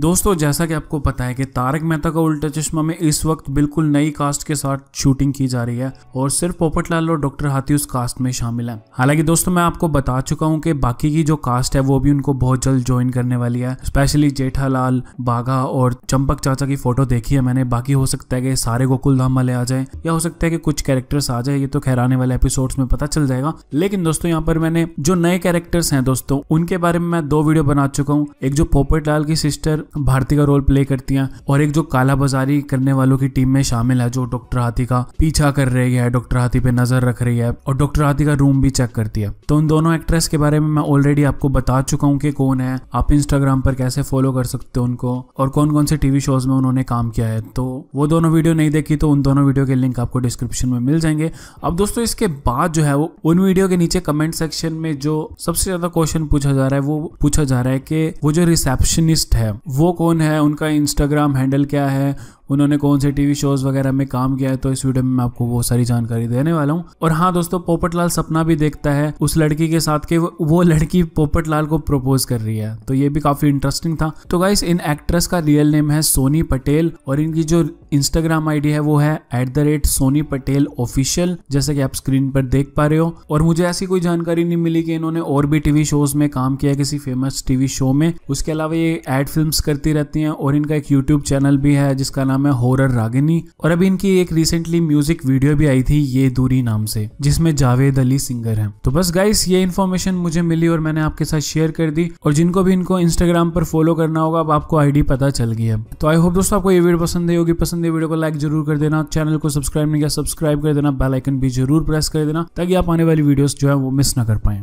दोस्तों जैसा कि आपको पता है कि तारक मेहता का उल्टा चश्मा में इस वक्त बिल्कुल नई कास्ट के साथ शूटिंग की जा रही है और सिर्फ पोपटलाल और डॉक्टर हाथी उस कास्ट में शामिल हैं हालांकि दोस्तों मैं आपको बता चुका हूं कि बाकी की जो कास्ट है वो भी उनको बहुत जल्द ज्वाइन करने वाली है स्पेशली जेठालाल बाघा और चंपक चाचा की फोटो देखी है मैंने बाकी हो सकता है कि सारे गोकुल धाम वाले आ जाए या हो सकता है कि कुछ कैरेक्टर्स आ जाए ये तो खैर आने वाले एपिसोड में पता चल जाएगा लेकिन दोस्तों यहाँ पर मैंने जो नए कैरेक्टर्स हैं दोस्तों उनके बारे में मैं दो वीडियो बना चुका हूँ एक जो लाल की सिस्टर भारती का रोल प्ले करती हैं और एक जो कालाबाजारी करने वालों की टीम में शामिल है जो डॉक्टर हाथी का पीछा कर रही है डॉक्टर हाथी पे नजर रख रही है और डॉक्टर हाथी का रूम भी चेक करती है तो उन दोनों एक्ट्रेस के बारे में मैं ऑलरेडी आपको बता चुका हूँ कि कौन है आप इंस्टाग्राम पर कैसे फॉलो कर सकते हो उनको और कौन कौन से टीवी शोज में उन्होंने काम किया है तो वो दोनों वीडियो नहीं देखी तो उन दोनों वीडियो के लिंक आपको डिस्क्रिप्शन में मिल जाएंगे अब दोस्तों इसके बाद जो है वो उन वीडियो के नीचे कमेंट सेक्शन में जो सबसे ज्यादा क्वेश्चन पूछा जा रहा है वो पूछा जा रहा है कि वो जो रिसेप्शनिस्ट है वो कौन है उनका इंस्टाग्राम हैंडल क्या है उन्होंने कौन से टीवी शोज वगैरह में काम किया है तो इस वीडियो में मैं आपको वो सारी जानकारी देने वाला हूँ और हाँ दोस्तों पोपटलाल सपना भी देखता है उस लड़की के साथ के वो लड़की पोपटलाल को प्रपोज कर रही है तो ये भी काफी इंटरेस्टिंग था तो गाइस इन एक्ट्रेस का रियल नेम है सोनी पटेल और इनकी जो इंस्टाग्राम आईडी है वो है at the rate Soni Patel official जैसे कि आप स्क्रीन पर देख पा रहे हो और मुझे ऐसी कोई जानकारी नहीं मिली कि इन्होंने और भी टीवी शोज में काम किया किसी फेमस टीवी शो में उसके अलावा ये एड फिल्म करती रहती हैं और इनका एक यूट्यूब चैनल भी है जिसका नाम नाम है होरर रागिनी और अभी इनकी एक रिसेंटली म्यूजिक वीडियो भी आई थी ये दूरी नाम से जिसमें जावेद अली सिंगर हैं तो बस गाइस ये इन्फॉर्मेशन मुझे मिली और मैंने आपके साथ शेयर कर दी और जिनको भी इनको इंस्टाग्राम पर फॉलो करना होगा अब आपको आईडी पता चल गई है तो आई होप दोस्तों आपको ये वीडियो पसंद आई होगी पसंद है वीडियो को लाइक जरूर कर देना चैनल को सब्सक्राइब नहीं किया सब्सक्राइब कर देना बेलाइकन भी जरूर प्रेस कर देना ताकि आप आने वाली वीडियोस जो है वो मिस ना कर पाए